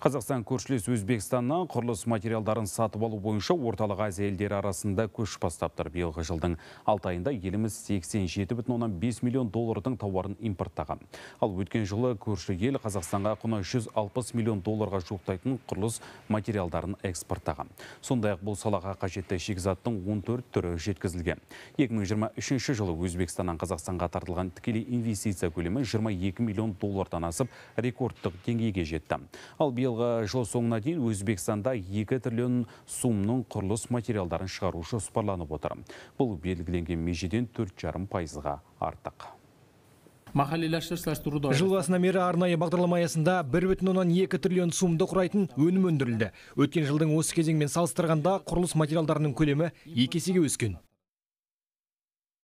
Қазақстан көршілес Өзбекстаннан құрылыс материалдарын сатып алу бойынша орталық Азия елдері арасында көш бастаптыр биылғы жылдың алты айында еліміз 87,5 миллион доллардың тауарын импорттаған. Ал өткен жылы көрші ел Қазақстанға құны 160 миллион долларға жоқтайтын құрылыс материалдарын экспорттаған. Сондай-ақ бұл салаға қажетті шикізаттың 14 түрі жеткізілген. 2023 жылы Өзбекстаннан Қазақстанға тартылған тікелей инвестиция көлемі 22 миллион доллардан асып рекордтық деңгейге жетті. Ал биыл Жол жыл соңына дейін Өзбекстанда 2 триллион сумның құрылыс материалдарын шығарушы жоспарланып отыр. Бұл белгіленген межеден 4,5 пайызға артық. Жыл басынан бері арнайы бағдарлама аясында 1,2 триллион сумды құрайтын өнім өндірілді. Өткен жылдың осы кезеңмен салыстырғанда құрылыс материалдарының көлемі екі есеге өскен.